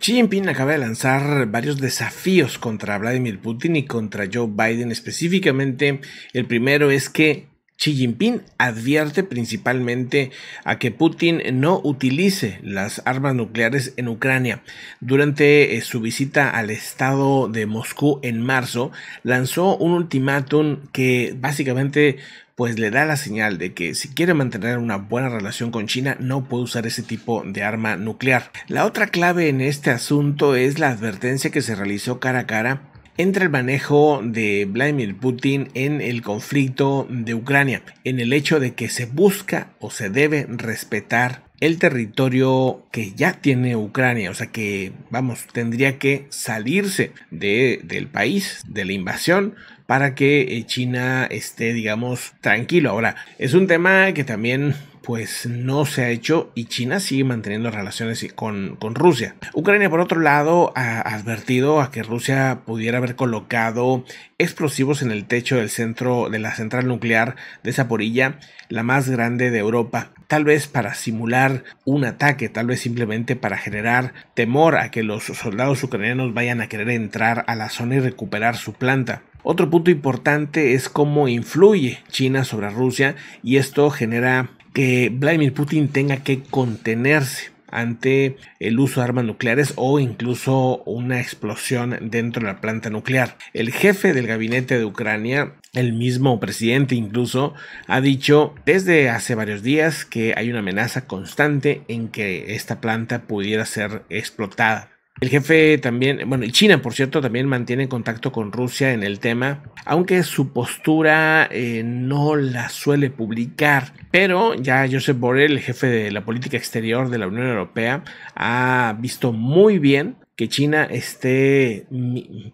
Xi Jinping acaba de lanzar varios desafíos contra Vladimir Putin y contra Joe Biden específicamente. El primero es que Xi Jinping advierte principalmente a que Putin no utilice las armas nucleares en Ucrania. Durante eh, su visita al estado de Moscú en marzo, lanzó un ultimátum que básicamente pues le da la señal de que si quiere mantener una buena relación con China no puede usar ese tipo de arma nuclear. La otra clave en este asunto es la advertencia que se realizó cara a cara entre el manejo de Vladimir Putin en el conflicto de Ucrania, en el hecho de que se busca o se debe respetar el territorio que ya tiene Ucrania, o sea que, vamos, tendría que salirse de, del país, de la invasión, para que eh, China esté, digamos, tranquilo. Ahora, es un tema que también pues no se ha hecho y China sigue manteniendo relaciones con, con Rusia. Ucrania, por otro lado, ha advertido a que Rusia pudiera haber colocado explosivos en el techo del centro de la central nuclear de Zaporilla, la más grande de Europa, tal vez para simular un ataque, tal vez simplemente para generar temor a que los soldados ucranianos vayan a querer entrar a la zona y recuperar su planta. Otro punto importante es cómo influye China sobre Rusia y esto genera que Vladimir Putin tenga que contenerse ante el uso de armas nucleares o incluso una explosión dentro de la planta nuclear. El jefe del gabinete de Ucrania, el mismo presidente incluso, ha dicho desde hace varios días que hay una amenaza constante en que esta planta pudiera ser explotada. El jefe también, bueno, y China, por cierto, también mantiene contacto con Rusia en el tema, aunque su postura eh, no la suele publicar. Pero ya Joseph Borrell, el jefe de la política exterior de la Unión Europea, ha visto muy bien que China esté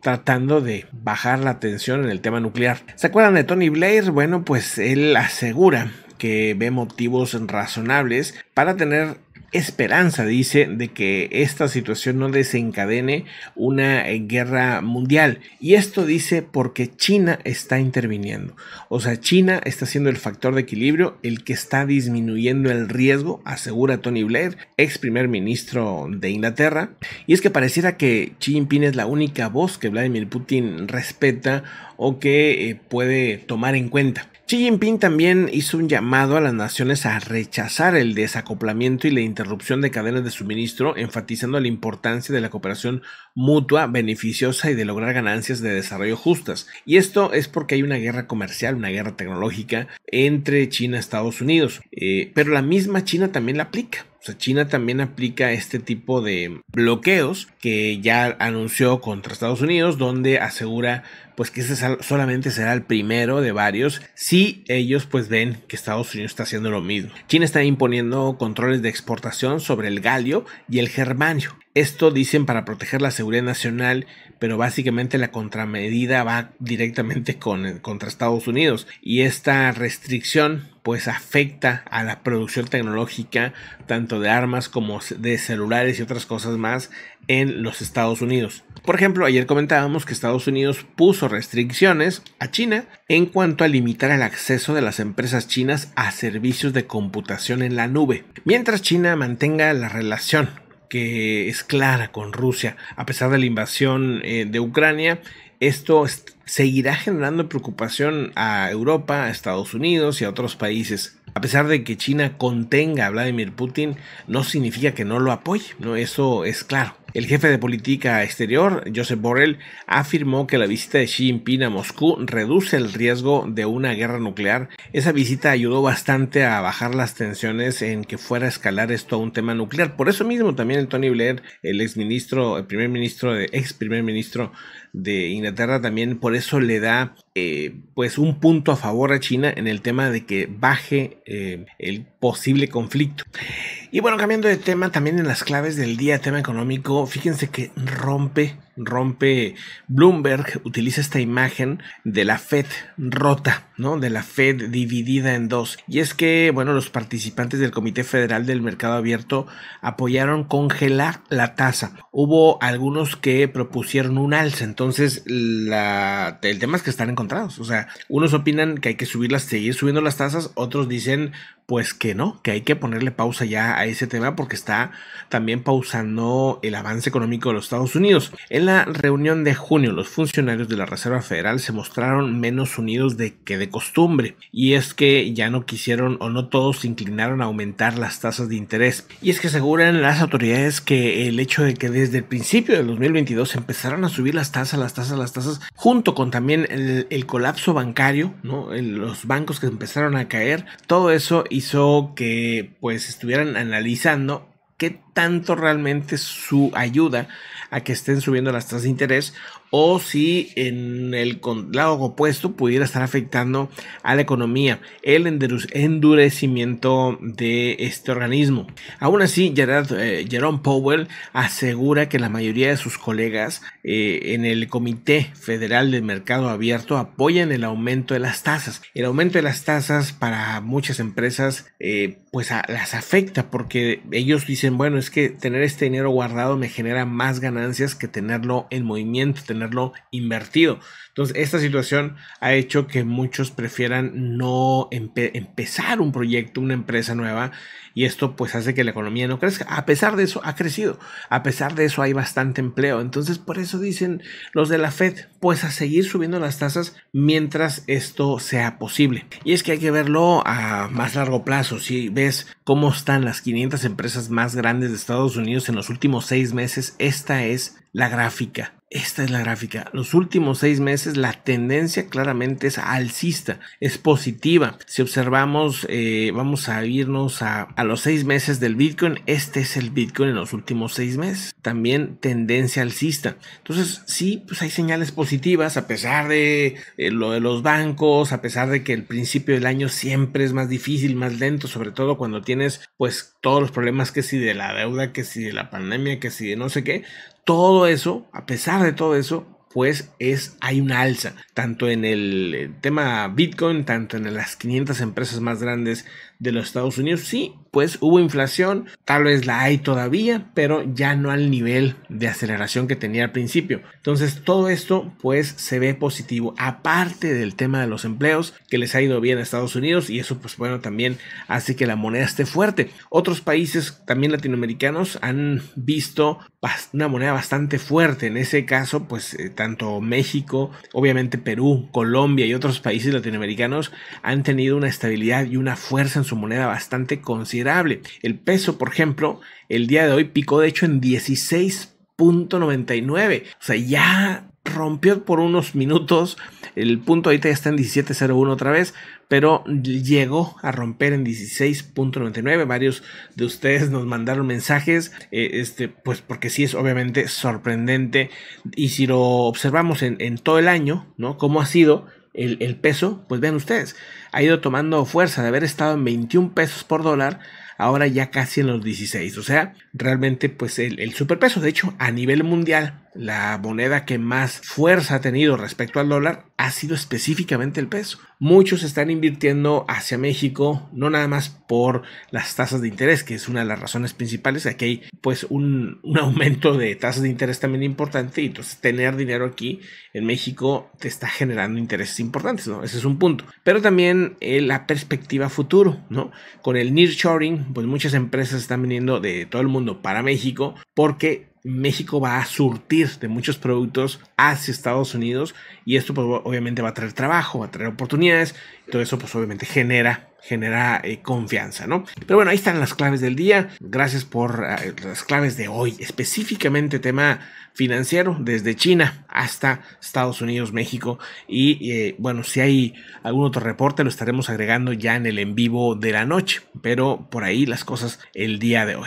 tratando de bajar la tensión en el tema nuclear. ¿Se acuerdan de Tony Blair? Bueno, pues él asegura que ve motivos razonables para tener esperanza, dice, de que esta situación no desencadene una eh, guerra mundial. Y esto dice porque China está interviniendo. O sea, China está siendo el factor de equilibrio, el que está disminuyendo el riesgo, asegura Tony Blair, ex primer ministro de Inglaterra. Y es que pareciera que Xi Jinping es la única voz que Vladimir Putin respeta o que eh, puede tomar en cuenta. Xi Jinping también hizo un llamado a las naciones a rechazar el desacoplamiento y la interrupción de cadenas de suministro, enfatizando la importancia de la cooperación mutua, beneficiosa y de lograr ganancias de desarrollo justas. Y esto es porque hay una guerra comercial, una guerra tecnológica entre China y Estados Unidos. Eh, pero la misma China también la aplica. O sea, China también aplica este tipo de bloqueos que ya anunció contra Estados Unidos, donde asegura pues que ese solamente será el primero de varios si ellos pues ven que Estados Unidos está haciendo lo mismo. China está imponiendo controles de exportación sobre el galio y el germanio. Esto dicen para proteger la seguridad nacional, pero básicamente la contramedida va directamente eh, contra Estados Unidos. Y esta restricción pues afecta a la producción tecnológica tanto de armas como de celulares y otras cosas más en los Estados Unidos. Por ejemplo, ayer comentábamos que Estados Unidos puso restricciones a China en cuanto a limitar el acceso de las empresas chinas a servicios de computación en la nube, mientras China mantenga la relación que es clara con Rusia. A pesar de la invasión eh, de Ucrania, esto seguirá generando preocupación a Europa, a Estados Unidos y a otros países. A pesar de que China contenga a Vladimir Putin, no significa que no lo apoye, ¿no? eso es claro. El jefe de política exterior, Joseph Borrell, afirmó que la visita de Xi Jinping a Moscú reduce el riesgo de una guerra nuclear. Esa visita ayudó bastante a bajar las tensiones en que fuera a escalar esto a un tema nuclear. Por eso mismo también el Tony Blair, el ministro, el primer ministro, de, ex primer ministro de Inglaterra, también por eso le da eh, pues un punto a favor a China en el tema de que baje eh, el posible conflicto. Y bueno, cambiando de tema, también en las claves del día, tema económico, fíjense que rompe rompe Bloomberg, utiliza esta imagen de la Fed rota, ¿no? De la Fed dividida en dos. Y es que, bueno, los participantes del Comité Federal del Mercado Abierto apoyaron congelar la tasa. Hubo algunos que propusieron un alza, entonces el tema es que están encontrados. O sea, unos opinan que hay que subirlas, seguir subiendo las tasas, otros dicen pues que no, que hay que ponerle pausa ya a ese tema porque está también pausando el avance económico de los Estados Unidos la reunión de junio los funcionarios de la Reserva Federal se mostraron menos unidos de que de costumbre, y es que ya no quisieron o no todos se inclinaron a aumentar las tasas de interés. Y es que aseguran las autoridades que el hecho de que desde el principio del 2022 empezaron a subir las tasas, las tasas, las tasas, junto con también el, colapso bancario, ¿no? los bancos que empezaron a caer, todo eso hizo que pues estuvieran analizando qué tanto realmente su ayuda a que estén subiendo las tasas de interés o si en el lado opuesto pudiera estar afectando a la economía el endurecimiento de este organismo. Aún así, eh, Jerome Powell asegura que la mayoría de sus colegas eh, en el Comité Federal del Mercado Abierto apoyan el aumento de las tasas. El aumento de las tasas para muchas empresas eh, pues las afecta porque ellos dicen, bueno, es que tener este dinero guardado me genera más ganancias que tenerlo en movimiento, tenerlo invertido. Entonces, esta situación ha hecho que muchos prefieran no empezar un proyecto, una empresa nueva, y esto pues hace que la economía no crezca. A pesar de eso, ha crecido. A pesar de eso, hay bastante empleo. Entonces, por eso dicen los de la Fed, pues a seguir subiendo las tasas mientras esto sea posible. Y es que hay que verlo a más largo plazo. Si ves cómo están las 500 empresas más grandes de Estados Unidos en los últimos seis meses, esta es la gráfica esta es la gráfica. Los últimos seis meses la tendencia claramente es alcista, es positiva. Si observamos, eh, vamos a irnos a, los seis meses del Bitcoin. Este es el Bitcoin en los últimos seis meses. También tendencia alcista. Entonces, sí, pues hay señales positivas a pesar de eh, lo de los bancos, a pesar de que el principio del año siempre es más difícil, más lento, sobre todo cuando tienes pues todos los problemas que si de la deuda, que si de la pandemia, que si de no sé qué todo eso, a pesar de todo eso, pues es, hay una alza, tanto en el eh, tema Bitcoin, tanto en las 500 empresas más grandes de los Estados Unidos. Sí, pues hubo inflación, tal vez la hay todavía, pero ya no al nivel de aceleración que tenía al principio. Entonces todo esto pues se ve positivo, aparte del tema de los empleos, que les ha ido bien a Estados Unidos y eso pues bueno también hace que la moneda esté fuerte. Otros países también latinoamericanos han visto una moneda bastante fuerte, en ese caso pues eh, tanto México, obviamente Perú, Colombia y otros países latinoamericanos han tenido una estabilidad y una fuerza en su moneda bastante considerable. El peso, por ejemplo, el día de hoy picó de hecho en 16.99. O sea, ya rompió por unos minutos. El punto ahorita ya está en 17.01 otra vez, pero llegó a romper en 16.99. Varios de ustedes nos mandaron mensajes, eh, este, pues porque sí es obviamente sorprendente. Y si lo observamos en, todo el año, ¿no? ¿Cómo ha sido? el, peso, pues vean ustedes, ha ido tomando fuerza de haber estado en 21 pesos por dólar, ahora ya casi en los 16. O sea, realmente pues el, el superpeso, de hecho, a nivel mundial, la moneda que más fuerza ha tenido respecto al dólar ha sido específicamente el peso. Muchos están invirtiendo hacia México, no nada más por las tasas de interés, que es una de las razones principales. Aquí hay pues un, aumento de tasas de interés también importante y entonces tener dinero aquí en México te está generando intereses importantes, ¿no? Ese es un punto. Pero también eh, la perspectiva futuro, ¿no? Con el nearshoring, pues muchas empresas están viniendo de todo el mundo para México porque México va a surtir de muchos productos hacia Estados Unidos y esto pues, obviamente va a traer trabajo, va a traer oportunidades, todo eso pues obviamente genera genera eh, confianza, ¿no? Pero bueno, ahí están las claves del día. Gracias por eh, las claves de hoy, específicamente tema financiero desde China hasta Estados Unidos, México. Y eh, bueno, si hay algún otro reporte, lo estaremos agregando ya en el en vivo de la noche, pero por ahí las cosas el día de hoy.